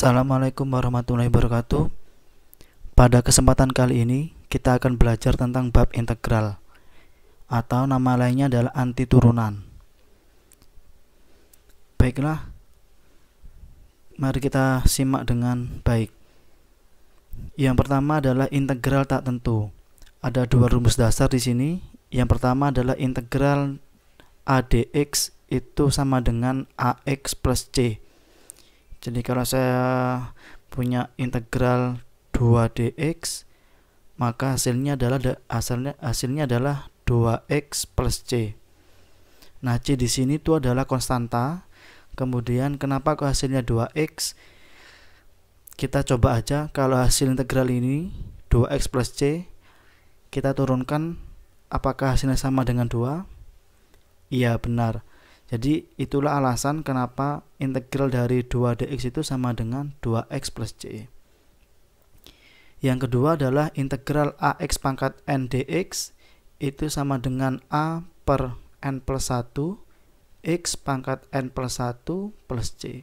Assalamualaikum warahmatullahi wabarakatuh. Pada kesempatan kali ini, kita akan belajar tentang bab integral atau nama lainnya adalah anti turunan. Baiklah, mari kita simak dengan baik. Yang pertama adalah integral tak tentu. Ada dua rumus dasar di sini. Yang pertama adalah integral ADX itu sama dengan AX plus C jadi kalau saya punya integral 2dx maka hasilnya adalah hasilnya hasilnya adalah 2x plus c nah c di sini itu adalah konstanta kemudian kenapa kok hasilnya 2x kita coba aja kalau hasil integral ini 2x plus c kita turunkan apakah hasilnya sama dengan 2 iya benar jadi itulah alasan kenapa integral dari 2dx itu sama dengan 2x plus c. Yang kedua adalah integral ax pangkat n dx itu sama dengan a per n plus 1 x pangkat n plus 1 plus c.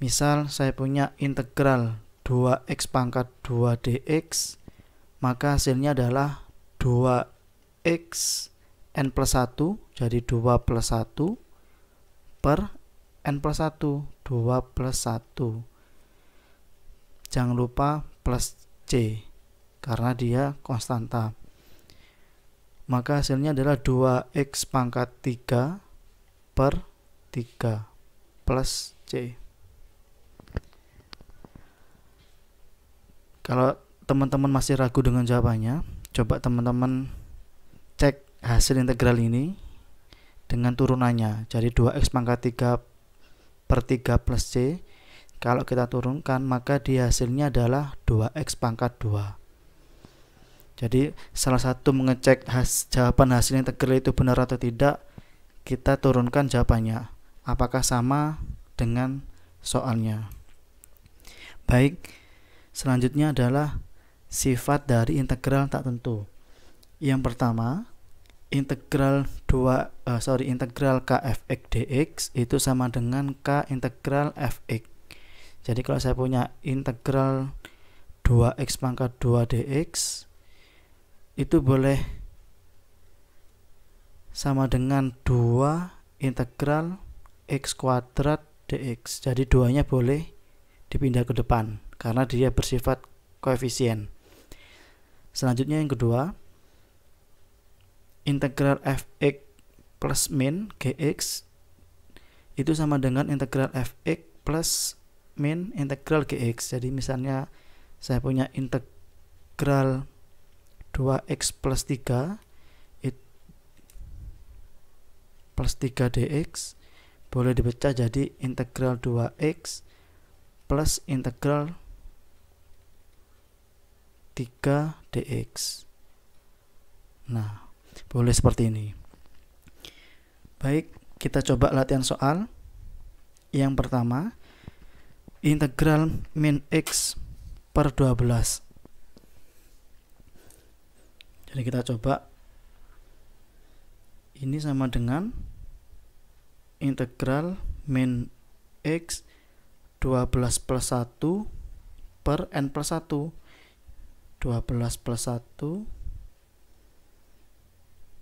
Misal saya punya integral 2x pangkat 2 dx maka hasilnya adalah 2x N plus 1 jadi 2 plus 1 per N plus 1 2 plus 1 jangan lupa plus C karena dia konstanta maka hasilnya adalah 2X pangkat 3 per 3 plus C kalau teman-teman masih ragu dengan jawabannya coba teman-teman cek hasil integral ini dengan turunannya jadi 2x pangkat 3 per 3 plus c kalau kita turunkan maka di hasilnya adalah 2x pangkat 2 jadi salah satu mengecek has, jawaban hasil integral itu benar atau tidak kita turunkan jawabannya apakah sama dengan soalnya baik selanjutnya adalah sifat dari integral tak tentu yang pertama integral 2 uh, eh, sorry integral kfx dx itu sama dengan k integral fx jadi kalau saya punya integral 2x pangkat 2 dx itu boleh sama dengan 2 integral x kuadrat dx jadi duanya boleh dipindah ke depan karena dia bersifat koefisien selanjutnya yang kedua integral fx plus min gx itu sama dengan integral fx plus min integral gx jadi misalnya saya punya integral 2x plus 3 it, plus 3 dx boleh dipecah jadi integral 2x plus integral 3 dx nah boleh seperti ini baik kita coba latihan soal yang pertama integral min x per 12 jadi kita coba ini sama dengan integral min x 12 plus 1 per n plus 1 12 plus 1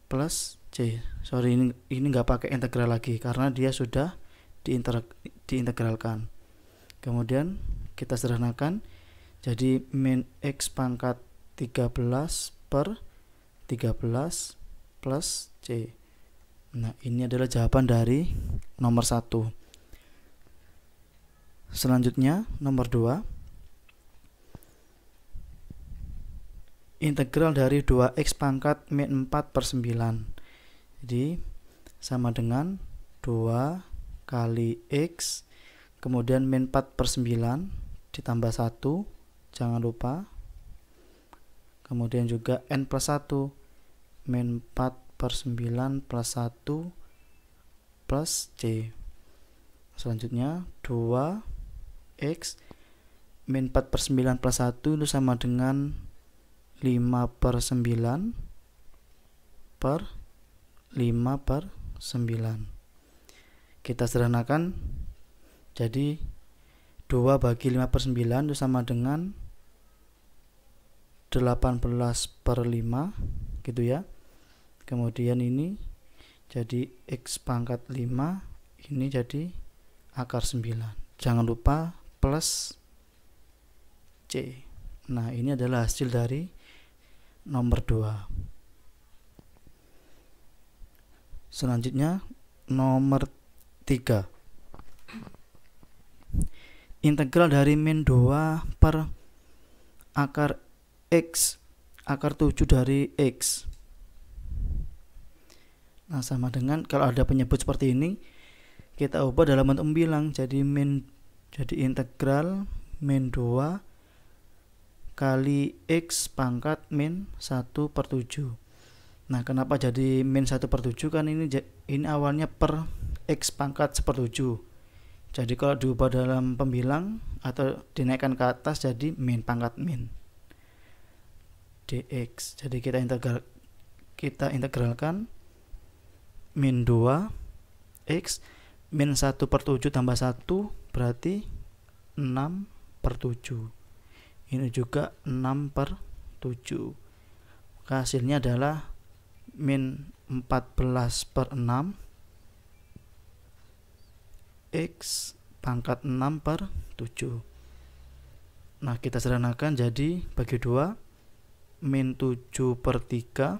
plus C. Sorry ini ini nggak pakai integral lagi karena dia sudah diinter, diintegralkan. Kemudian kita sederhanakan jadi min x pangkat 13 per 13 plus C. Nah, ini adalah jawaban dari nomor satu. Selanjutnya nomor 2 integral dari 2x pangkat min 4 per 9 jadi sama dengan 2 kali x kemudian min 4 per 9 ditambah 1 jangan lupa kemudian juga n plus 1 min 4 per 9 plus 1 plus c selanjutnya 2 x min 4 per 9 plus 1 itu sama dengan 5 per 9 per 5 per 9 kita sederhanakan jadi 2 bagi 5 per 9 itu sama dengan 18 per 5 gitu ya kemudian ini jadi X pangkat 5 ini jadi akar 9 jangan lupa plus C nah ini adalah hasil dari nomor 2 selanjutnya nomor 3 integral dari min 2 per akar x akar 7 dari x nah sama dengan kalau ada penyebut seperti ini kita ubah dalam bentuk bilang jadi min jadi integral min 2 kali X pangkat min 1 per 7 Nah kenapa jadi min 1 per 7 kan ini ini awalnya per X pangkat 1 per 7 Jadi kalau diubah dalam pembilang atau dinaikkan ke atas jadi min pangkat min dx jadi kita integral kita integralkan min 2 x min 1 per 7 tambah 1 berarti 6 per 7 ini juga 6 per 7 maka hasilnya adalah min 14 per 6 X pangkat 6 per 7 nah kita sederhanakan jadi bagi 2 min 7 per 3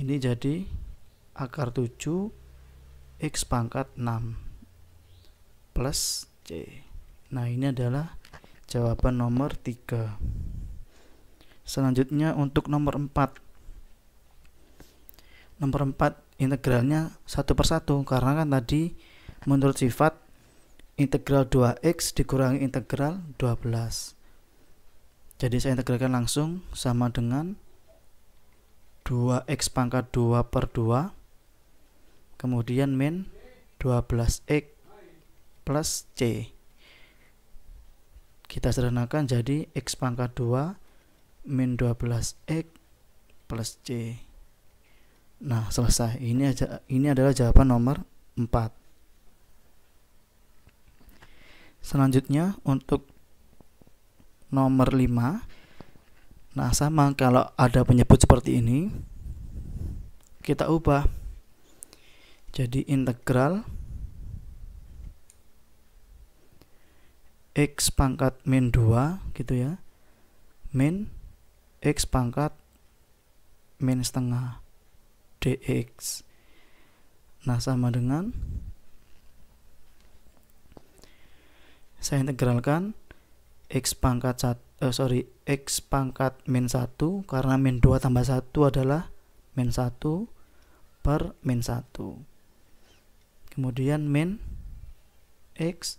ini jadi akar 7 X pangkat 6 plus C nah ini adalah Jawaban nomor 3. Selanjutnya untuk nomor 4. Nomor 4 integralnya satu persatu karena kan tadi menurut sifat integral 2x dikurangi integral 12. Jadi saya integralkan langsung sama dengan 2x pangkat 2 per 2 kemudian min 12x plus c kita sederhanakan jadi x pangkat 2 min 12x plus c nah selesai ini aja ini adalah jawaban nomor 4 selanjutnya untuk nomor 5 nah sama kalau ada penyebut seperti ini kita ubah jadi integral X pangkat min 2 gitu ya min X pangkat min setengah dx nah sama dengan saya integralkan X pangkat 1 uh, eh, sorry X pangkat min 1 karena min 2 tambah 1 adalah min 1 per min 1 kemudian min X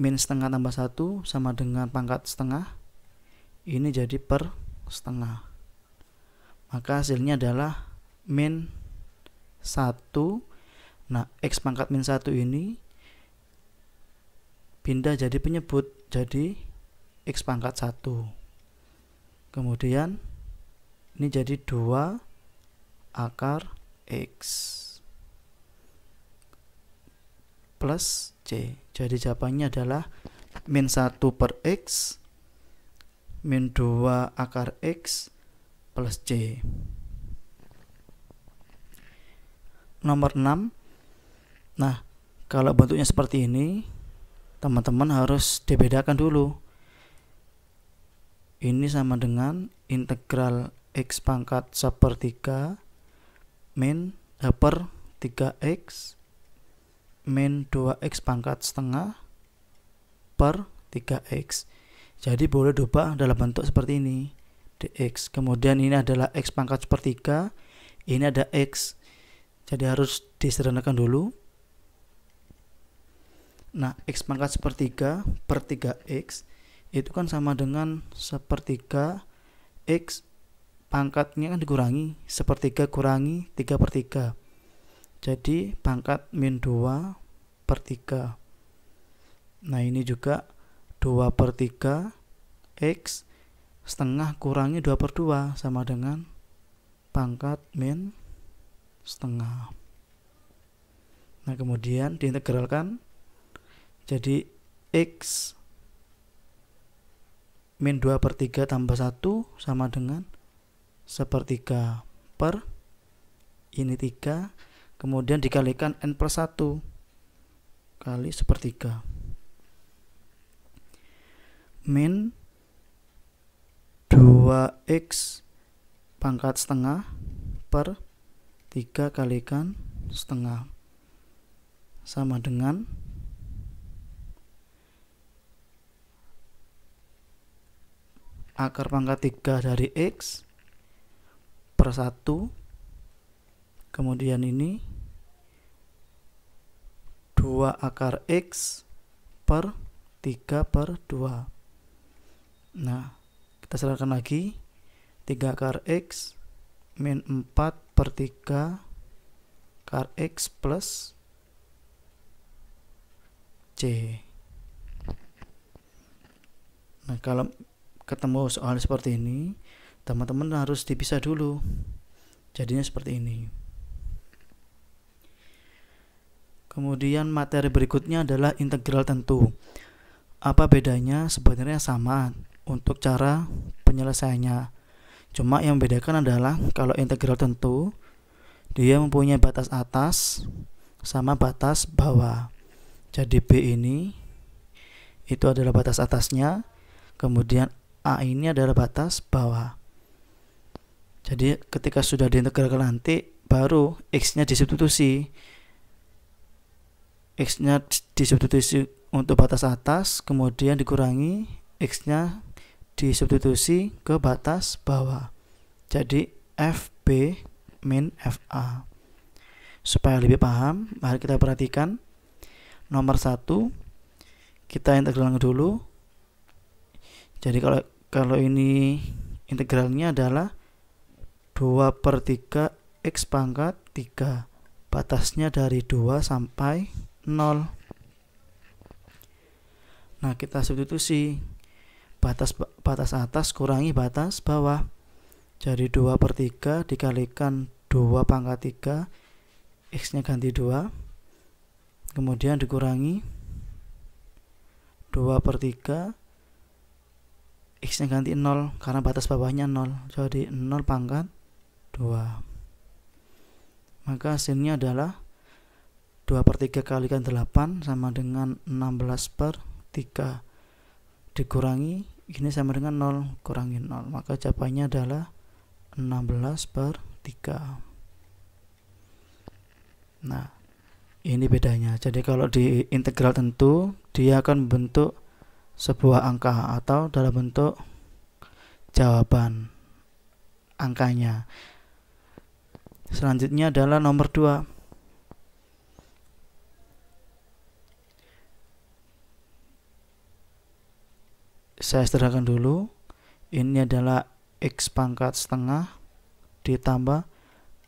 min setengah tambah satu sama dengan pangkat setengah ini jadi per setengah maka hasilnya adalah min 1 nah x pangkat min 1 ini pindah jadi penyebut jadi x pangkat 1 kemudian ini jadi 2 akar x plus C. Jadi jawabannya adalah min 1 per X min 2 akar X plus C. Nomor 6. Nah, kalau bentuknya seperti ini, teman-teman harus dibedakan dulu. Ini sama dengan integral X pangkat 1 per 3 min per 3X min 2x pangkat setengah per 3x. Jadi boleh diubah dalam bentuk seperti ini. dx. Kemudian ini adalah x pangkat per 3. Ini ada x. Jadi harus diserenakan dulu. Nah, x pangkat per 3 per 3x itu kan sama dengan sepertiga x pangkatnya kan dikurangi. Sepertiga kurangi 3 per 3. Jadi pangkat min 2 per 3. Nah ini juga 2 per 3 X setengah kurangi 2 per 2 sama dengan pangkat min setengah. Nah kemudian diintegralkan jadi X min 2 per 3 tambah 1 sama dengan sepertiga per ini 3 kemudian dikalikan n plus 1 kali sepertiga min 2x pangkat setengah per 3 kalikan setengah sama dengan akar pangkat 3 dari x per 1 kemudian ini 2 akar X per 3 per 2 Nah, kita serahkan lagi 3 akar X min 4 per 3 akar X plus C Nah, kalau ketemu soal seperti ini teman-teman harus dipisah dulu jadinya seperti ini Kemudian materi berikutnya adalah integral tentu. Apa bedanya? Sebenarnya sama untuk cara penyelesaiannya. Cuma yang membedakan adalah kalau integral tentu dia mempunyai batas atas sama batas bawah. Jadi B ini itu adalah batas atasnya, kemudian A ini adalah batas bawah. Jadi ketika sudah diintegralkan nanti baru x-nya disubstitusi x-nya disubstitusi untuk batas atas, kemudian dikurangi x-nya disubstitusi ke batas bawah. Jadi FB min FA. Supaya lebih paham, mari kita perhatikan nomor satu kita integral dulu. Jadi kalau kalau ini integralnya adalah 2 per 3 x pangkat 3 batasnya dari 2 sampai 0 nah kita substitusi batas batas atas kurangi batas bawah jadi 2 per 3 dikalikan 2 pangkat 3 x nya ganti 2 kemudian dikurangi 2 per 3 x nya ganti 0 karena batas bawahnya 0 jadi 0 pangkat 2 maka hasilnya adalah 2 per 3 kalikan 8 sama dengan 16 per 3 dikurangi ini sama dengan 0 kurangi 0 maka jawabannya adalah 16 per 3 nah ini bedanya jadi kalau di integral tentu dia akan membentuk sebuah angka atau dalam bentuk jawaban angkanya selanjutnya adalah nomor 2 saya sederhanakan dulu ini adalah x pangkat setengah ditambah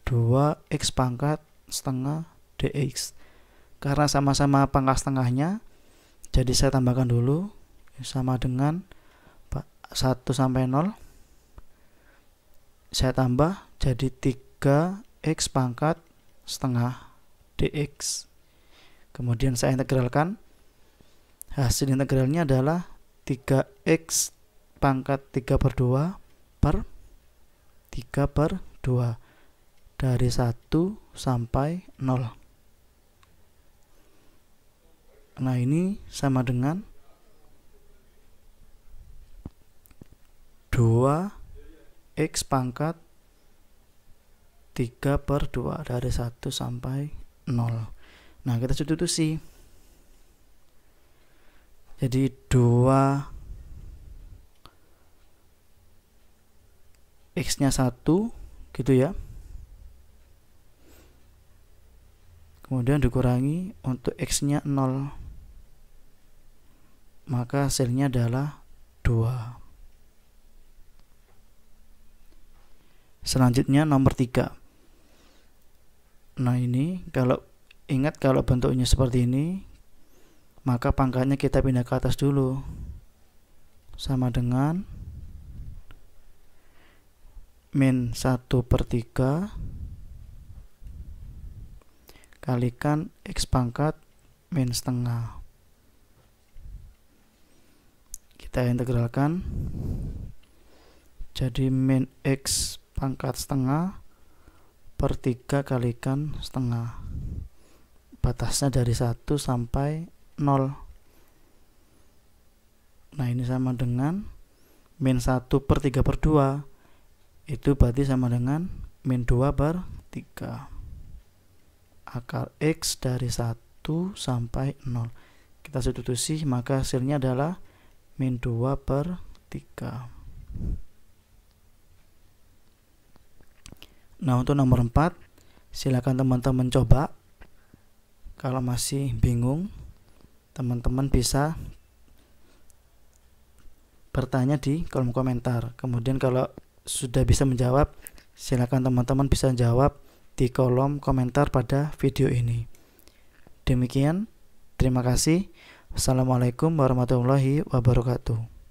2x pangkat setengah dx karena sama-sama pangkat setengahnya jadi saya tambahkan dulu sama dengan 1 sampai 0 saya tambah jadi 3x pangkat setengah dx kemudian saya integralkan hasil integralnya adalah 3x pangkat 3 per 2 per 3 per 2 dari 1 sampai 0 nah ini sama dengan 2 x pangkat 3 per 2 dari 1 sampai 0 nah kita substitusi jadi dua x nya satu gitu ya kemudian dikurangi untuk x nya 0 maka hasilnya adalah dua. selanjutnya nomor tiga. nah ini kalau ingat kalau bentuknya seperti ini maka pangkatnya kita pindah ke atas dulu sama dengan min 1 per 3 kalikan x pangkat min setengah kita integralkan jadi min x pangkat setengah per 3 kalikan setengah batasnya dari 1 sampai 0 nah ini sama dengan min 1 per 3 per 2 itu berarti sama dengan min 2 per 3 akar X dari 1 sampai 0 kita substitusi maka hasilnya adalah min 2 per 3 nah untuk nomor 4 silakan teman-teman coba kalau masih bingung teman-teman bisa bertanya di kolom komentar. Kemudian kalau sudah bisa menjawab, silakan teman-teman bisa jawab di kolom komentar pada video ini. Demikian, terima kasih. Assalamualaikum warahmatullahi wabarakatuh.